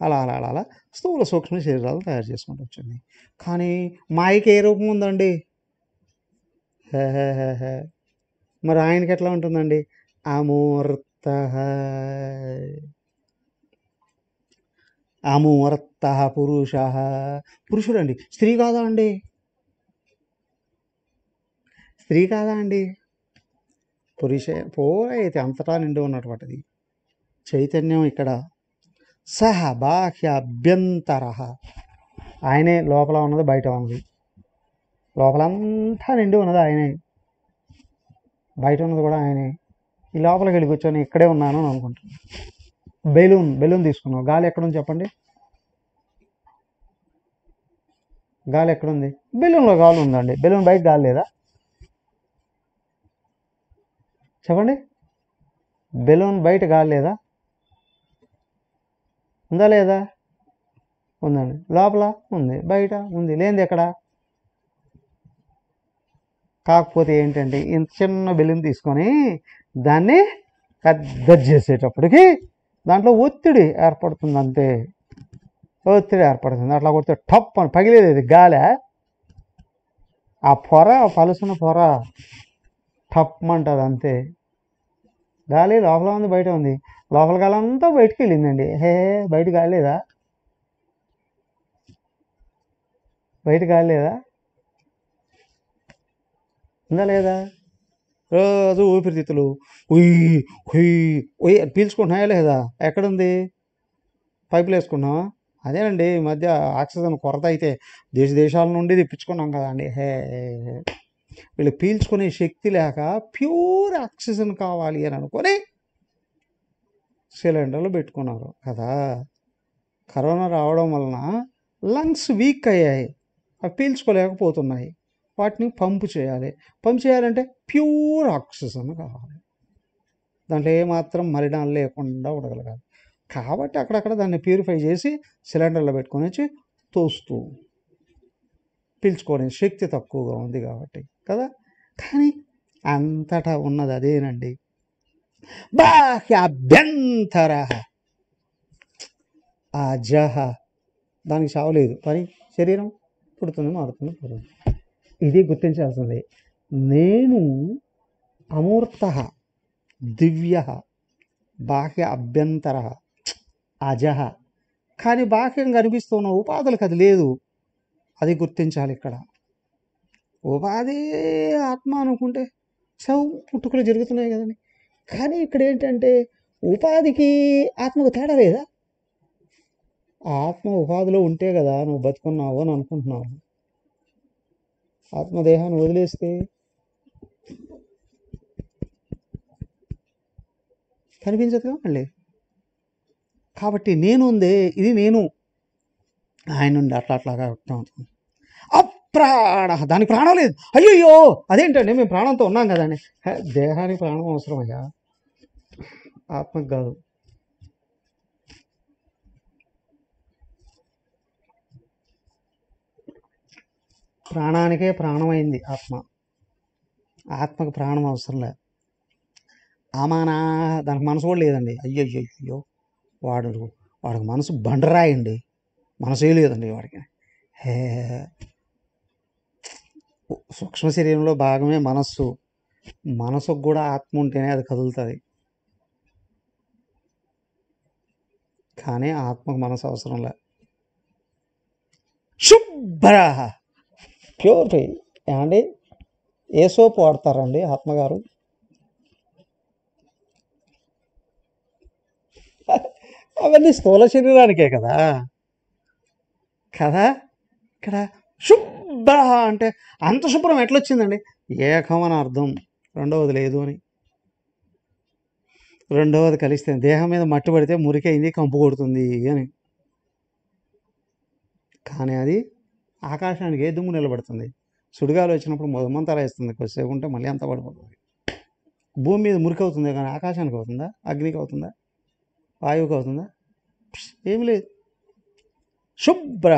అలా అలా అలా అలా స్థూల సూక్ష్మ శరీరాలు తయారు చేసుకుంటూ వచ్చింది కానీ మాయకి ఏ రూపం ఉందండి మరి ఆయనకి ఎట్లా ఉంటుందండి అమూర్త అమూర్త పురుష పురుషుడు అండి స్త్రీ కాదా అండి స్త్రీ కాదా అండి పురుష పూరైతే అంతటా నిండి ఉన్నటువంటిది చైతన్యం ఇక్కడ సహ బాహ్య అభ్యంతర ఆయనే లోపల ఉన్నది బయట ఉన్నది లోపలంతా నిండి ఉన్నది ఆయనే బయట ఉన్నది కూడా ఆయనే ఈ లోపలికి వెళ్ళి కూర్చొని ఇక్కడే ఉన్నాను అని అనుకుంటున్నాను బెలూన్ బెలూన్ తీసుకున్నావు గాలి ఎక్కడుంది చెప్పండి గాలి ఎక్కడుంది బెలూన్లో గాలి ఉందండి బెలూన్ బయట గాలి లేదా చెప్పండి బెలూన్ బయట కాలేదా ఉందా లేదా ఉందండి లోపల ఉంది బయట ఉంది లేనిది ఎక్కడ కాకపోతే ఏంటంటే ఇంత చిన్న బెలూన్ తీసుకొని దాన్ని పెద్ద చేసేటప్పటికి దాంట్లో ఒత్తిడి ఏర్పడుతుంది అంతే ఒత్తిడి ఏర్పడుతుంది అట్లా కొడితే టప్ అని పగిలేదు ఇది గాలి ఆ పొర పలుసున పొర టప్మంటుంది అంతే గాలి లోపల ఉంది బయట ఉంది లోపల గాలి అంతా బయటకు వెళ్ళిందండి హే బయట గాలి లేదా బయట గాలి లేదా ఉందా లేదా రోజు ఊపిరితిత్తులు ఉయ్ ఉయ్యి ఉయ్ పీల్చుకుంటున్నాయా లేదా ఎక్కడుంది పైపులు వేసుకున్నావా అదేనండి ఈ మధ్య ఆక్సిజన్ కొరత అయితే దేశ దేశాల నుండి తెప్పించుకున్నాం కదండి హే వీళ్ళు పీల్చుకునే శక్తి లేక ప్యూర్ ఆక్సిజన్ కావాలి అని అనుకొని సిలిండర్లు పెట్టుకున్నారు కదా కరోనా రావడం వలన లంగ్స్ వీక్ అయ్యాయి అవి పీల్చుకోలేకపోతున్నాయి వాటిని పంపు చేయాలి పంపు చేయాలంటే ప్యూర్ ఆక్సిజన్ కావాలి దాంట్లో ఏమాత్రం మలినాలు లేకుండా ఉండగలగాలి కాబట్టి అక్కడక్కడ దాన్ని ప్యూరిఫై చేసి సిలిండర్లో పెట్టుకొని వచ్చి తోస్తూ పిలుచుకోలేని శక్తి తక్కువగా ఉంది కాబట్టి కదా కానీ అంతటా ఉన్నది అదేనండి బాహ్య అభ్యంతర అజహ దానికి చావలేదు కానీ శరీరం పుడుతుంది మారుతుంది పుడుతుంది ఇది గుర్తించాల్సింది నేను అమూర్త దివ్య బాహ్య అభ్యంతర అజహ కానీ బాహ్యం కనిపిస్తున్న ఉపాధులకు అది లేదు అది గుర్తించాలి ఇక్కడ ఉపాధి ఆత్మ అనుకుంటే చౌ పుట్టుకలు జరుగుతున్నాయి కదండి కానీ ఇక్కడ ఏంటంటే ఉపాధికి ఆత్మకు తేడా లేదా ఆత్మ ఉపాధిలో ఉంటే కదా నువ్వు బతుకున్నావు అని అనుకుంటున్నావు ఆత్మదేహాన్ని వదిలేస్తే కనిపించదుగా మళ్ళీ కాబట్టి ఉందే ఇది నేను ఆయన నుండి అట్లా అట్లాగా వ్యక్తం అవుతుంది అప్రాణ దానికి ప్రాణం లేదు అయ్యయ్యో అదేంటండి మేము ప్రాణంతో ఉన్నాం కదండి దేహానికి ప్రాణం అవసరం అయ్యా ఆత్మకు కాదు ప్రాణానికే ప్రాణమైంది ఆత్మ ఆత్మకు ప్రాణం అవసరం లేదు అమానా దానికి మనసు కూడా లేదండి అయ్యో అయ్యో వాడు వాడికి మనసు బండరాయండి మనసే లేదండి వాడికి హే సూక్ష్మ శరీరంలో భాగమే మనస్సు మనసుకు కూడా ఆత్మ ఉంటేనే అది కదులుతుంది కానీ ఆత్మకు మనసు లే శుభ్రాహ ప్యూరిఫై ఏమండి ఏ సోప్ వాడతారండి ఆత్మగారు అవన్నీ స్థూల శరీరానికే కదా కదా ఇక్కడ శుభ్ర అంటే అంత శుభ్రం ఎట్లొచ్చిందండి ఏకం అని అర్థం రెండవది లేదు అని రెండవది కలిస్తే దేహం మీద మట్టి పడితే మురికైంది కంపు కొడుతుంది అని కానీ అది ఆకాశానికి ఏ దుమ్ము నిలబడుతుంది సుడిగాలు వచ్చినప్పుడు మొదమంతా వేస్తుంది కొద్దిసేపు ఉంటే మళ్ళీ అంత పడిపోతుంది భూమి మీద మురికి అవుతుంది కానీ ఆకాశానికి అవుతుందా అగ్నికి అవుతుందా వాయువుకి అవుతుందా ఏమి లేదు శుభ్ర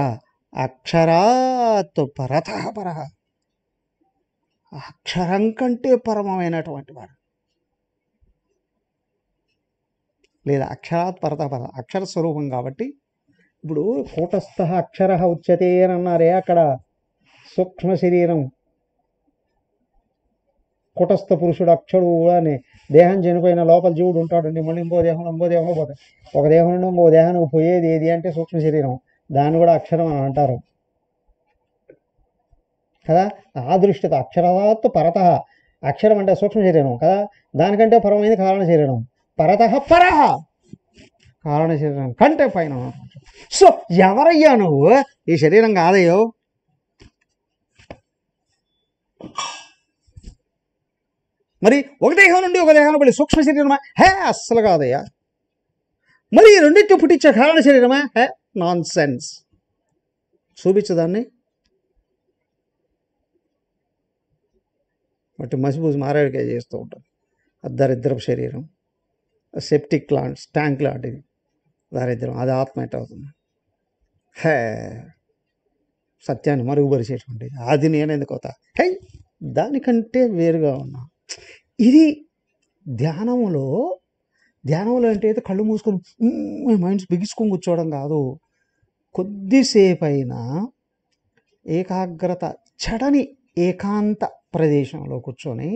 పరత పరతపర అక్షరం కంటే పరమమైనటువంటి వాడు లేదా అక్షరాత్ పర అక్షర స్వరూపం కాబట్టి ఇప్పుడు కూటస్థ అక్షర ఉచ్యతే అని అన్నారే అక్కడ సూక్ష్మ శరీరం కుటస్థ పురుషుడు అక్షడు అని దేహం చనిపోయిన లోపల జీవుడు ఉంటాడండి మళ్ళీ ఇంకో దేహం ఇంకో దేహం పోతాయి ఒక దేహం నుండి ఇంకో దేహానికి పోయేది ఏది అంటే సూక్ష్మ శరీరం దాన్ని కూడా అక్షరం అని అంటారు కదా ఆదృష్టిత అక్షరవాత్ పరత అక్షరం అంటే సూక్ష్మ శరీరం కదా దానికంటే పరమైంది కారణ శరీరం పరత పర కారణ శరీరం కంటే పైన సో ఎవరయ్యా నువ్వు ఈ శరీరం కాదయ్యో మరి ఒక దేహం నుండి ఒక దేహం పడి సూక్ష్మ శరీరమా హే అస్సలు కాదయ్యా మరి రెండింటి పుట్టించే కారణ శరీరమా హే నాన్ సెన్స్ చూపించదాన్ని వాటి మసిపూసి మారాడికే చేస్తూ ఉంటారు దరిద్రపు శరీరం సెప్టిక్ ప్లాంట్స్ ట్యాంక్ లాంటిది దారిద్రం అది ఆత్మ ఎట్ అవుతుంది హే సత్యాన్ని మరుగుపరిచేటువంటి అది నేను ఎందుకు అవుతా హై దానికంటే వేరుగా ఉన్నా ఇది ధ్యానంలో ధ్యానంలో అంటే అయితే కళ్ళు మూసుకొని మైండ్స్ బిగించుకొని కూర్చోవడం కాదు కొద్దిసేపైనా ఏకాగ్రత చడని ఏకాంత ప్రదేశంలో కూర్చొని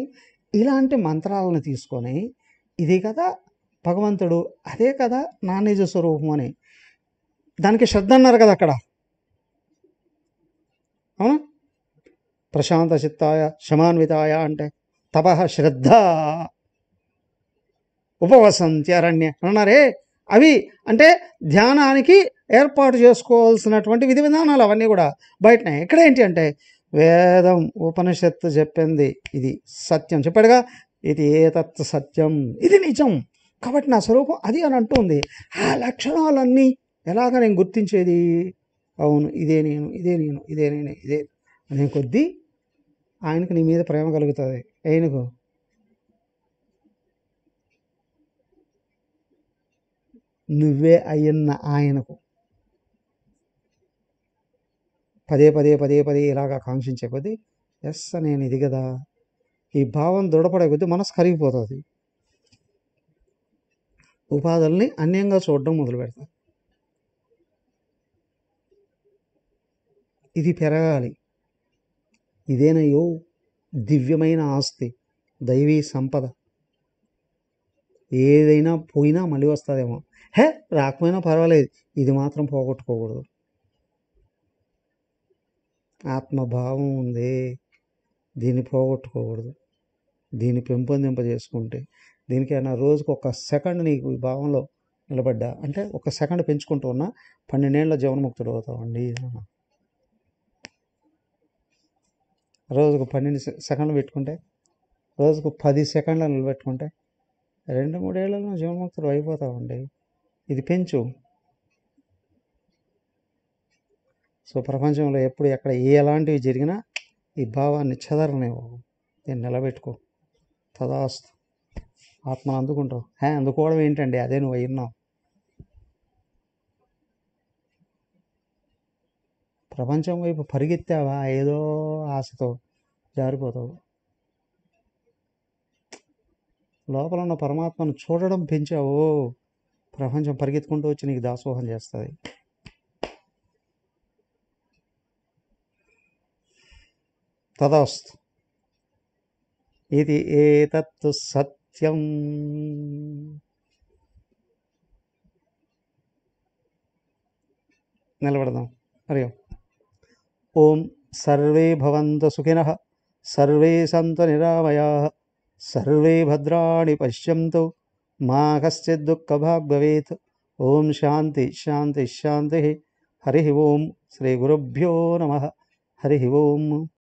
ఇలాంటి మంత్రాలను తీసుకొని ఇది కదా భగవంతుడు అదే కదా నా నిజ స్వరూపం అని దానికి శ్రద్ధ అన్నారు కదా అక్కడ అవునా ప్రశాంత చిత్తాయ శమాన్వితాయ అంటే తప శ్రద్ధ ఉపవసంతి అరణ్య అన్నారే అవి అంటే ధ్యానానికి ఏర్పాటు చేసుకోవాల్సినటువంటి విధి విధానాలు అవన్నీ కూడా బయటనే ఇక్కడ ఏంటి అంటే వేదం ఉపనిషత్తు చెప్పింది ఇది సత్యం చెప్పాడుగా ఇది తత్వ సత్యం ఇది నిజం కాబట్టి నా స్వరూపం అది అని అంటుంది ఆ లక్షణాలన్నీ ఎలాగ నేను గుర్తించేది అవును ఇదే నేను ఇదే నేను ఇదే నేను ఇదే అనే కొద్దీ ఆయనకు నీ మీద ప్రేమ కలుగుతుంది ఆయనకు నువ్వే అయ్యన్న ఆయనకు పదే పదే పదే పదే ఇలాగా కాంక్షించే కొద్దీ ఎస్ నేను ఇది కదా ఈ భావం దృఢపడే కొద్దీ మనసు కరిగిపోతుంది ఉపాధుల్ని అన్యంగా చూడడం మొదలు పెడతాం ఇది పెరగాలి ఇదేనయో దివ్యమైన ఆస్తి దైవీ సంపద ఏదైనా పోయినా మళ్ళీ వస్తుందేమో హే రాకపోయినా పర్వాలేదు ఇది మాత్రం పోగొట్టుకోకూడదు ఆత్మభావం ఉంది దీన్ని పోగొట్టుకోకూడదు దీన్ని పెంపొందింపజేసుకుంటే అయినా రోజుకు ఒక సెకండ్ నీకు ఈ భావంలో నిలబడ్డా అంటే ఒక సెకండ్ పెంచుకుంటూ ఉన్నా పన్నెండేళ్ళ జీవనముక్తుడు అవుతామండి రోజుకు పన్నెండు సెకండ్లు పెట్టుకుంటే రోజుకు పది సెకండ్లు నిలబెట్టుకుంటే రెండు మూడేళ్లలో జీవనముక్తుడు అయిపోతామండి ఇది పెంచు సో ప్రపంచంలో ఎప్పుడు ఎక్కడ ఏ ఎలాంటివి జరిగినా ఈ భావాన్ని చెదరనివ్వవు నేను నిలబెట్టుకో తదాస్తు ఆత్మను అందుకుంటావు హే అందుకోవడం ఏంటండి అదే నువ్వు విన్నావు ప్రపంచం వైపు పరిగెత్తావా ఏదో ఆశతో జారిపోతావు లోపల ఉన్న పరమాత్మను చూడడం పెంచావు ప్రపంచం పరిగెత్తుకుంటూ వచ్చి నీకు దాసోహం చేస్తుంది తదస్తు ఇది ఏతత్తు సత్యం నిలబడదాం హరి ఓం సర్వే భవంతు సుఖిన సర్వే సంతు నిరామయా సర్వే భద్రాణి పశ్యంతు మా కశ్చిత్ దుఃఖభాగ్ భవేత్ ఓం శాంతి శాంతి శాంతి హరి ఓం శ్రీ గురుభ్యో నమ హరి ఓం